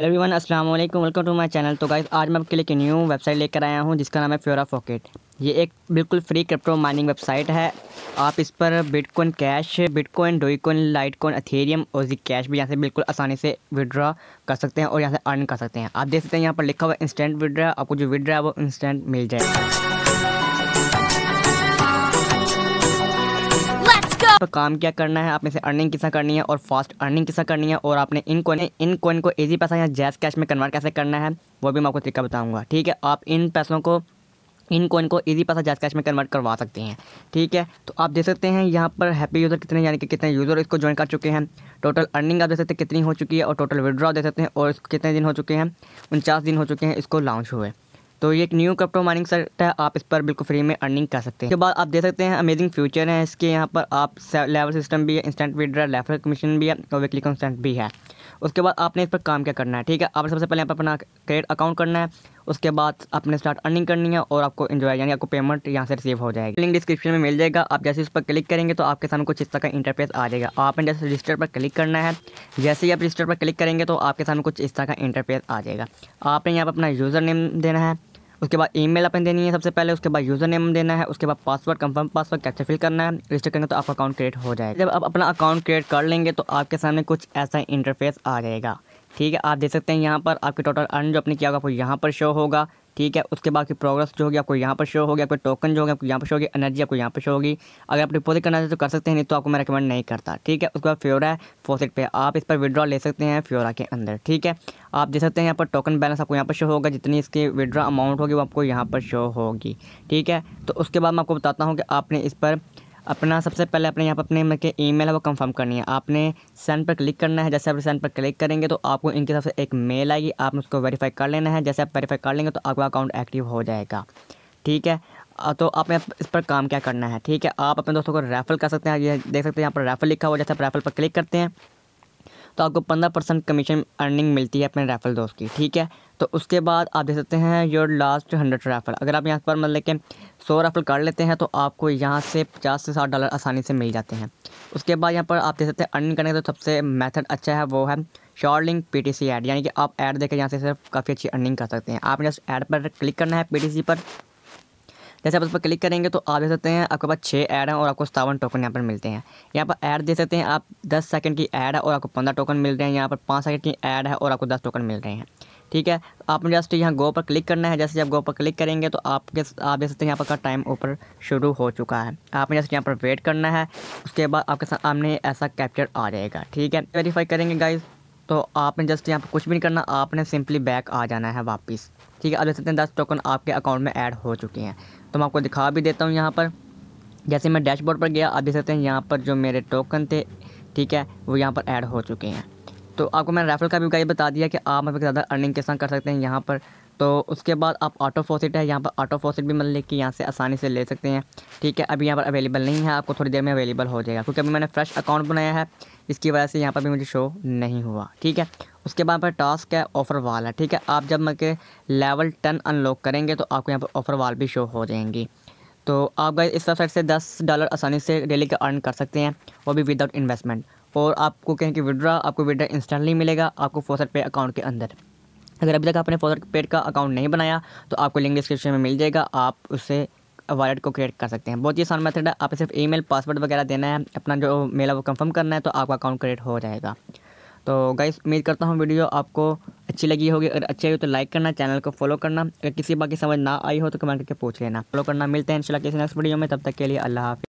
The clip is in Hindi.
एवरी वन अस्सलाम वालेकुम वेलकम टू माय चैनल तो गाइस आज मैं आपके लिए एक न्यू वेबसाइट लेकर आया हूँ जिसका नाम है फ्योरा पॉकेट ये एक बिल्कुल फ्री क्रिप्टो माइनिंग वेबसाइट है आप इस पर bitcoin cash bitcoin dogecoin litecoin ethereum और जी कैश भी यहाँ से बिल्कुल आसानी से विड्रा कर सकते हैं और यहाँ से अर्न कर सकते हैं आप देख सकते हैं यहाँ पर लिखा हुआ इंस्टेंट विड्रा आपको जो विड्रा है वो इंस्टेंट मिल जाएगा तो काम क्या करना है आपने से अर्निंग किसा करनी है और फास्ट अर्निंग किसा करनी है और आपने इन कोइन इन कोइन को ईजी पैसा या जैस कैश में कन्वर्ट कैसे करना है वो भी मैं आपको तरीका बताऊँगा ठीक है आप इन पैसों को इन कोइन को ईजी पैसा जैस कैश में कन्वर्ट करवा सकते हैं ठीक है तो आप देख सकते हैं यहाँ पर हैप्पी यूज़र कितने यानी कि कितने यूज़र इसको ज्वाइन कर चुके हैं टोटल अर्निंग आप देख सकते हैं कितनी हो चुकी है और टोटल विड्रॉ देख सकते हैं और कितने दिन हो चुके हैं उनचास दिन हो चुके हैं इसको लॉन्च हुए तो ये एक न्यू क्रिप्टो माइनिंग सेट है आप इस पर बिल्कुल फ्री में अर्निंग कर सकते हैं उसके बाद आप देख सकते हैं अमेजिंग फ्यूचर है इसके यहाँ पर आप लेवल सिस्टम भी है इंस्टेंट विड्रा लेफर कमीशन भी है और वीकली कंसेंट भी है उसके बाद आपने इस पर काम क्या करना है ठीक है आपने सबसे पहले यहाँ पर अपना क्रेडिट अकाउंट करना है उसके बाद आपने स्टार्ट अर्निंग करनी है और आपको इन्जॉय यानी आपको पेमेंट यहाँ से रिसीव हो जाएगी लिंक डिस्क्रिप्शन में मिल जाएगा आप जैसे इस पर क्लिक करेंगे तो आपके सामने कुछ इस तरह का इंटरफेस आ जाएगा आपने जैसे रजिस्टर पर क्लिक करना है जैसे ही आप रजिस्टर पर क्लिक करेंगे तो आपके सामने कुछ इस तरह का इंटरफेस आ जाएगा आपने यहाँ पर अपना यूज़र नेम देना है उसके बाद ईमेल अपन देनी है सबसे पहले उसके बाद यूज़र नेम देना है उसके बाद पासवर्ड कंफर्म पासवर्ड कैसे फिल करना है रजिस्टर करेंगे तो आपका अकाउंट क्रिएट हो जाएगा जब आप अपना अकाउंट क्रिएट कर लेंगे तो आपके सामने कुछ ऐसा इंटरफेस आ जाएगा ठीक है आप देख सकते हैं यहाँ पर आपके टोटल अर्न जो अपने किया होगा वो यहाँ पर शो होगा ठीक है उसके बाद की प्रोग्रेस जो होगी आपको यहाँ पर शो होगी आपको टोकन जो होगा आपको यहाँ पर शो होगी एनर्जी आपको यहाँ पर शो होगी अगर आप डिपोजिट करना चाहते तो कर सकते हैं नहीं तो आपको मैं रिकमेंड नहीं करता ठीक है उसके बाद फ्योरा है फोसेट पे आप इस पर विड्रॉ ले सकते हैं फ्योरा के अंदर ठीक है आप देख सकते हैं यहाँ पर टोकन बैलेंस आपको यहाँ पर शो होगा जितनी इसकी विड्रॉ अमाउंट होगी वो आपको यहाँ पर शो होगी ठीक है तो उसके बाद मैं आपको बताता हूँ कि आपने इस पर अपना सबसे पहले अपने यहाँ पर अपने में के ईमेल है वो कंफर्म करनी है आपने सेंड पर क्लिक करना है जैसे आप सेंड पर क्लिक करेंगे तो आपको इनकी तरफ से एक मेल आएगी आपने उसको वेरीफाई कर लेना है जैसे आप वेरीफाई कर लेंगे तो आपका अकाउंट एक्टिव हो जाएगा ठीक है तो आपने इस पर काम क्या करना है ठीक है आप अपने दोस्तों को रेफर कर सकते हैं ये देख सकते हैं यहाँ पर रेफर लिखा हुआ जैसे आप रेफर पर क्लिक करते हैं तो आपको पंद्रह परसेंट कमीशन अर्निंग मिलती है अपने रेफरल दोस्त की ठीक है तो उसके बाद आप देख सकते हैं योर लास्ट हंड्रेड रैफल अगर आप यहाँ पर मतलब कि सौ रैफल काट लेते हैं तो आपको यहाँ से पचास से साठ डॉलर आसानी से मिल जाते हैं उसके बाद यहाँ पर आप देख सकते हैं अर्निंग करने का तो सबसे मेथड अच्छा है वो है short link P T C ad यानी कि आप ऐड देकर यहाँ से सिर्फ काफ़ी अच्छी अर्निंग कर सकते हैं आपने जस्ट ऐड पर क्लिक करना है पी टी सी पर जैसे आप उस पर क्लिक करेंगे तो आप देख सकते हैं आपके पास छः ऐड हैं और आपको सतावन टोकन यहाँ पर मिलते हैं यहाँ पर ऐड दे सकते हैं आप दस सेकंड की ऐड है और आपको पंद्रह टोकन मिल रहे हैं यहाँ पर पाँच सेकंड की ऐड है और आपको दस टोकन मिल रहे हैं ठीक है आपने जस्ट यहाँ गो पर क्लिक करना है जैसे आप गो पर क्लिक करेंगे तो आपके आप देख सकते हैं यहाँ पर का टाइम ऊपर शुरू हो चुका है आपने जस्ट यहाँ पर वेट करना है उसके बाद आपके सामने ऐसा कैप्चर आ जाएगा ठीक है वेरीफाई करेंगे गाइज तो आपने जस्ट यहाँ पर कुछ भी नहीं करना आपने सिंपली बैक आ जाना है वापस ठीक है आप देख सकते हैं दस टोकन आपके अकाउंट में ऐड हो चुके हैं तो मैं आपको दिखा भी देता हूँ यहाँ पर जैसे मैं डैशबोर्ड पर गया आप देख सकते हैं यहाँ पर जो मेरे टोकन थे ठीक है वो यहाँ पर ऐड हो चुके हैं तो आपको मैंने रेफरल का भी गाइस बता दिया कि आप मतलब ज़्यादा अर्निंग किस कर सकते हैं यहाँ पर तो उसके बाद आप ऑटो फोसिट है यहाँ पर ऑटो फोसिट भी मतलब कि यहाँ से आसानी से ले सकते हैं ठीक है अभी यहाँ पर अवेलेबल नहीं है आपको थोड़ी देर में अवेलेबल हो जाएगा क्योंकि अभी मैंने फ्रेश अकाउंट बनाया है इसकी वजह से यहाँ पर भी मुझे शो नहीं हुआ ठीक है उसके बाद पर टास्क है ऑफ़र वाल है ठीक है आप जब मतलब लेवल टेन अनलॉक करेंगे तो आपको यहाँ पर ऑफ़र वाल भी शो हो जाएंगी तो आप गए इस वेबसाइट से दस डॉलर आसानी से डेली का अर्न कर सकते हैं वो भी विदाउट इन्वेस्टमेंट और आपको कहें कि विड्रा आपको विड्रा इंस्टेंटली मिलेगा आपको फोसट पे अकाउंट के अंदर अगर अभी तक आपने फोसट पेड का अकाउंट नहीं बनाया तो आपको लिंक डिस्क्रिप्शन में मिल जाएगा आप उससे वॉलेट को क्रिएट कर सकते हैं बहुत ही आसान मेथड है आप सिर्फ ईमेल पासवर्ड वगैरह देना है अपना जो मेल है वो कंफर्म करना है तो आपका अकाउंट क्रिएट हो जाएगा तो गाइस उम्मीद करता हूँ वीडियो आपको अच्छी लगी होगी अगर अच्छी लगी तो लाइक करना चैनल को फॉलो करना अगर किसी बात की समझ ना आई हो तो कमेंट करके पूछ लेना फॉलो करना मिलते हैं इंशाल्लाह किसी नेक्स्ट वीडियो में तब तक के लिए अल्लाह हाफि